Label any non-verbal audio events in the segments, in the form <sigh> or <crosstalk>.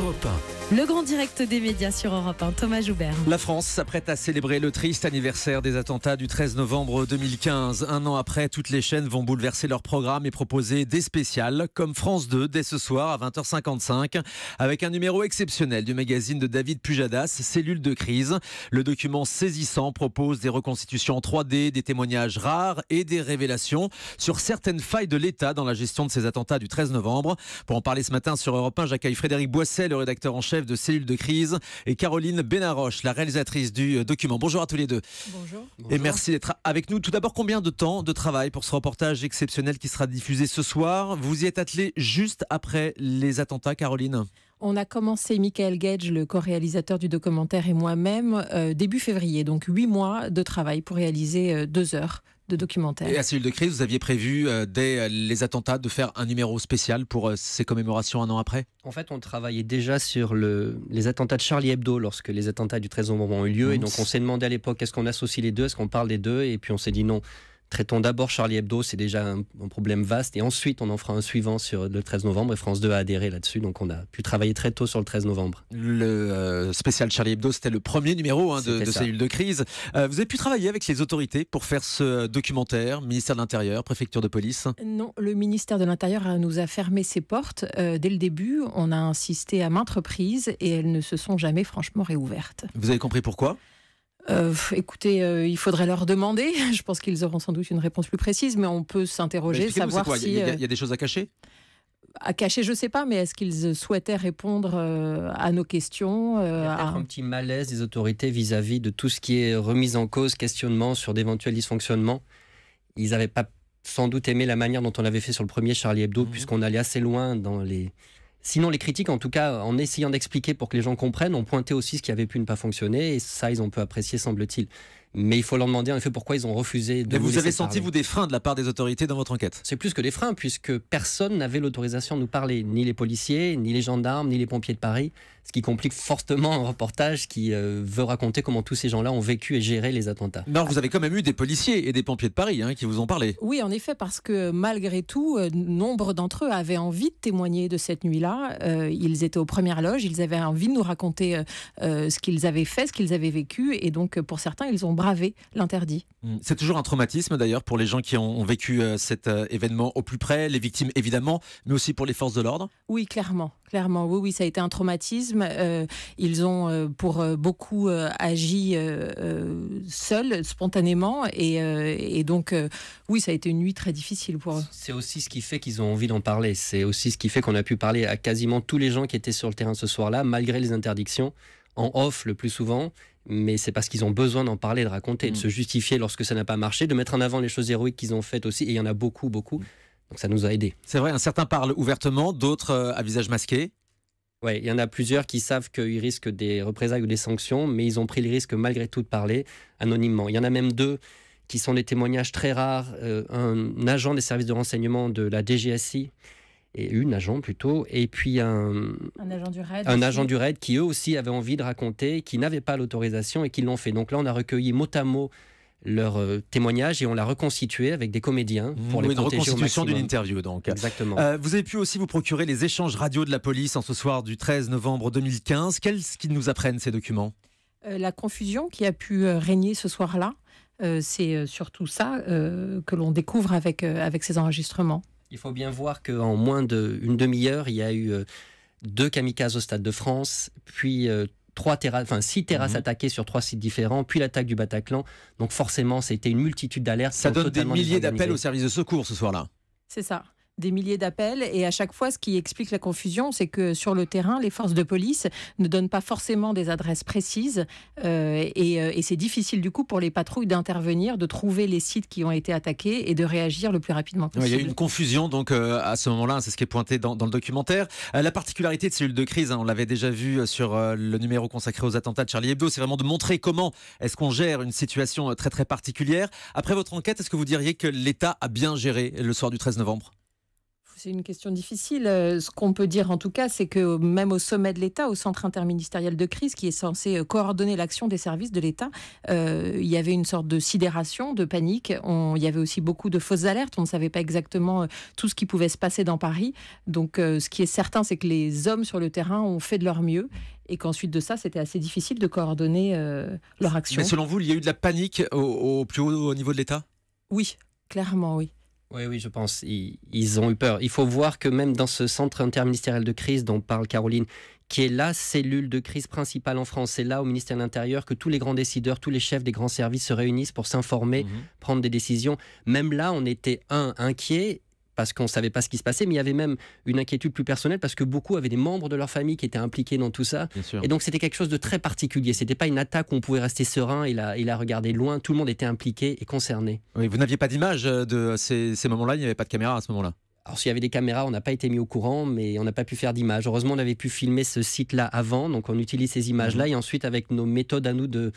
Europe 1. Le grand direct des médias sur Europe 1, Thomas Joubert. La France s'apprête à célébrer le triste anniversaire des attentats du 13 novembre 2015. Un an après, toutes les chaînes vont bouleverser leur programme et proposer des spéciales, comme France 2 dès ce soir à 20h55, avec un numéro exceptionnel du magazine de David Pujadas, Cellule de crise. Le document saisissant propose des reconstitutions en 3D, des témoignages rares et des révélations sur certaines failles de l'État dans la gestion de ces attentats du 13 novembre. Pour en parler ce matin sur Europe 1, j'accueille Frédéric Boisset, le rédacteur en chef de cellule de crise, et Caroline Benaroche, la réalisatrice du euh, document. Bonjour à tous les deux. Bonjour. Et merci d'être avec nous. Tout d'abord, combien de temps de travail pour ce reportage exceptionnel qui sera diffusé ce soir Vous y êtes attelé juste après les attentats, Caroline on a commencé, Michael Gage, le co-réalisateur du documentaire, et moi-même, euh, début février. Donc, huit mois de travail pour réaliser euh, deux heures et à cellule de crise, vous aviez prévu euh, dès euh, les attentats de faire un numéro spécial pour euh, ces commémorations un an après En fait, on travaillait déjà sur les attentats de Charlie Hebdo lorsque les attentats du 13 novembre ont eu lieu. Et donc, on s'est demandé à l'époque est-ce qu'on associe les deux Est-ce qu'on parle des deux Et puis, on s'est dit non. Traitons d'abord Charlie Hebdo, c'est déjà un, problème vaste, et ensuite on en fera un suivant sur le 13 novembre, et France 2 a adhéré là-dessus, donc on a pu travailler très tôt sur le 13 novembre. Le euh, spécial Charlie Hebdo, c'était le premier numéro hein, de, de cellule de crise. Euh, vous avez pu travailler avec les autorités pour faire ce documentaire, ministère de l'Intérieur, préfecture de police Non, le ministère de l'Intérieur euh, nous a fermé ses portes dès le début, on a insisté à maintes reprises, et elles ne se sont jamais franchement réouvertes. Vous avez compris pourquoi euh, écoutez, euh, il faudrait leur demander. <laughs> Je pense qu'ils auront sans doute une réponse plus précise, mais on peut s'interroger, savoir Il euh, y, a, des choses à cacher à cacher, je ne sais pas, mais est-ce qu'ils souhaitaient répondre à nos questions Il y a à... un petit malaise des autorités vis-à-vis de tout ce qui est remise en cause, questionnement sur d'éventuels dysfonctionnements. Ils n'avaient pas sans doute aimé la manière dont on l'avait fait sur le premier Charlie Hebdo, mhm. puisqu'on allait assez loin dans les Sinon, les critiques, en tout cas, euh, en essayant d'expliquer pour que les gens comprennent, ont pointé aussi ce qui avait pu ne pas fonctionner, et ça, ils ont peu apprécié, semble-t-il. Mais il faut leur demander en effet pourquoi ils ont refusé de. Mais vous, avez senti, vous, des freins de la part des autorités dans votre enquête C'est plus que des freins, puisque personne n'avait l'autorisation de nous parler, ni les policiers, ni les gendarmes, ni les pompiers de Paris, ce qui complique fortement un reportage qui euh, veut raconter comment tous ces gens-là ont vécu et géré les attentats. alors vous avez quand même eu des policiers et des pompiers de Paris hein, qui vous ont parlé. Oui, en effet, parce que malgré tout, euh, nombre d'entre eux avaient envie de témoigner de cette nuit-là. Euh, ils étaient aux premières loges, ils avaient envie de nous raconter ce qu'ils avaient fait, ce qu'ils avaient vécu, et donc pour certains, ils ont braver l'interdit. Mm. C'est toujours un traumatisme d'ailleurs pour les gens qui ont, vécu euh, cet euh, événement au plus près, les victimes évidemment, mais aussi pour les forces de l'ordre Oui, clairement. Clairement, oui, oui, ça a été un traumatisme. Euh, ils ont pour beaucoup agi seuls, spontanément, et, et donc oui, ça a été une nuit très difficile pour eux. C'est aussi ce qui fait qu'ils ont envie d'en parler. C'est aussi ce qui fait qu'on a pu parler à quasiment tous les gens qui étaient sur le terrain ce soir-là, malgré les interdictions en off le plus souvent mais c'est parce qu'ils ont besoin d'en parler, de raconter, de mm. se justifier lorsque ça n'a pas marché, de mettre en avant les choses héroïques qu'ils ont faites aussi, et il y en a beaucoup, beaucoup. Donc ça nous a aidés. C'est vrai, certains parlent ouvertement, d'autres euh, à visage masqué. Oui, il y en a plusieurs qui savent qu'ils risquent des représailles ou des sanctions, mais ils ont pris le risque malgré tout de parler anonymement. Il y en a même deux qui sont des témoignages très rares. Euh, un agent des services de renseignement de la DGSI et une agent plutôt, et puis un, agent du raid, un agent du raid qui eux aussi avaient envie de raconter, qui n'avaient pas l'autorisation et qui l'ont fait. Donc là, on a recueilli mot à mot leur euh, témoignage et on l'a reconstitué avec des comédiens pour les protéger une reconstitution d'une interview donc exactement euh, vous avez pu aussi vous procurer les échanges radio de la police en ce soir du 13 novembre 2015 qu'est-ce qu'ils nous apprennent ces documents euh, la confusion qui a pu régner ce soir-là c'est surtout ça que l'on découvre avec avec ces enregistrements il faut bien voir qu'en moins d'une demi-heure, il y a eu euh, deux kamikazes au Stade de France, puis euh, trois enfin six terrasses mhm. attaquées sur trois sites différents, puis l'attaque du Bataclan. Donc forcément, c'était une multitude d'alertes. Ça donne des milliers d'appels aux services de secours ce soir-là. C'est ça des milliers d'appels et à chaque fois, ce qui explique la confusion, c'est que sur le terrain, les forces de police ne donnent pas forcément des adresses précises euh, euh, et, c'est difficile du coup pour les patrouilles d'intervenir, de trouver les sites qui ont été attaqués et de réagir le plus rapidement possible. il y a une confusion donc euh, à ce moment-là, hein, c'est ce qui est pointé dans, le documentaire. la particularité de cellules de crise, hein, on l'avait déjà vu sur le numéro consacré aux attentats de Charlie Hebdo, c'est vraiment de montrer comment est-ce qu'on gère une situation très très particulière. Après votre enquête, est-ce que vous diriez que l'État a bien géré le soir du 13 novembre c'est une question difficile. Euh, ce qu'on peut dire en tout cas, c'est que même au sommet de l'État, au centre interministériel de crise, qui est censé euh, coordonner l'action des services de l'État, euh, il y avait une sorte de sidération, de panique. On, il y avait aussi beaucoup de fausses alertes. On ne savait pas exactement tout ce qui pouvait se passer dans Paris. Donc, ce qui est certain, c'est que les hommes sur le terrain ont fait de leur mieux et qu'ensuite de ça, c'était assez difficile de coordonner leur action. Mais selon vous, il y a eu de la panique au, plus haut niveau de l'État Oui, clairement, oui. Oui, oui, je pense. Ils, ont eu peur. Il faut voir que même dans ce centre interministériel de crise dont parle Caroline, qui est la cellule de crise principale en France, c'est là au ministère de l'Intérieur que tous les grands décideurs, tous les chefs des grands services se réunissent pour s'informer, mhm. prendre des décisions. Même là, on était, un, inquiet parce qu'on ne savait pas ce qui se passait, mais il y avait même une inquiétude plus personnelle parce que beaucoup avaient des membres de leur famille qui étaient impliqués dans tout ça. Et donc c'était quelque chose de très particulier. C'était pas une attaque où on pouvait rester serein et la, et la regarder loin. Tout le monde était impliqué et concerné. vous n'aviez pas d'image euh, de ces, moments-là, il n'y avait pas de caméra à ce moment-là alors s'il y avait des caméras, on n'a pas été mis au courant, mais on n'a pas pu faire d'image. Heureusement, on avait pu filmer ce site-là avant, donc on utilise ces images-là. Mmh. Et ensuite, avec nos méthodes à nous de,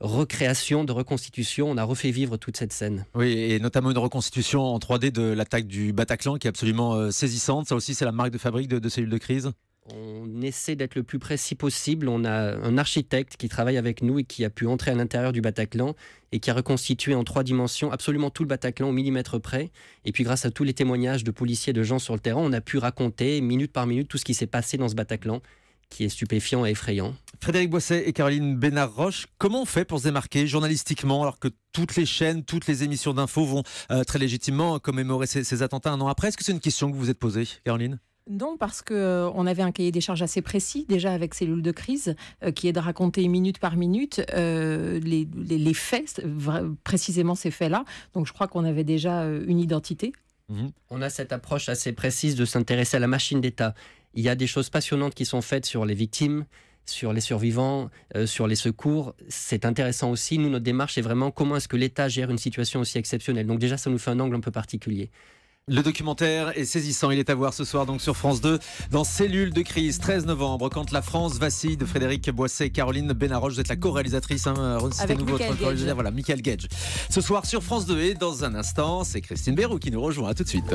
recréation, de reconstitution. On a refait vivre toute cette scène. Oui, et notamment une reconstitution en 3D de l'attaque du Bataclan qui est absolument euh, saisissante. Ça aussi, c'est la marque de fabrique de, de cellules de crise on essaie d'être le plus précis possible. On a un architecte qui travaille avec nous et qui a pu entrer à l'intérieur du Bataclan et qui a reconstitué en trois dimensions absolument tout le Bataclan au millimètre près. Et puis grâce à tous les témoignages de policiers, de gens sur le terrain, on a pu raconter minute par minute tout ce qui s'est passé dans ce Bataclan qui est stupéfiant et effrayant. Frédéric Boisset et Caroline Bénard-Roche, comment on fait pour se démarquer journalistiquement alors que toutes les chaînes, toutes les émissions d'infos vont euh, très légitimement commémorer ces, attentats un an après Est-ce que c'est une question que vous vous êtes posée, Caroline non, parce qu'on euh, avait un cahier des charges assez précis déjà avec cellule de crise, euh, qui est de raconter minute par minute les, faits, précisément ces faits-là. Donc je crois qu'on avait déjà une identité. Mmh on a cette approche assez précise de s'intéresser à la machine d'État. Il y a des choses passionnantes qui sont faites sur les victimes, sur les survivants, euh, sur les secours. C'est intéressant aussi. Nous, notre démarche est vraiment comment est-ce que l'État gère une situation aussi exceptionnelle. Donc déjà, ça nous fait un angle un peu particulier. Le documentaire est saisissant, il est à voir ce soir donc sur France 2 dans Cellule de crise 13 novembre quand la France vacille de Frédéric Boisset, Caroline Benaroche. vous êtes la co-réalisatrice hein, euh, Avec votre co voilà Michael Gage. Ce soir sur France 2 et dans un instant, c'est Christine Berrou qui nous rejoint tout de suite.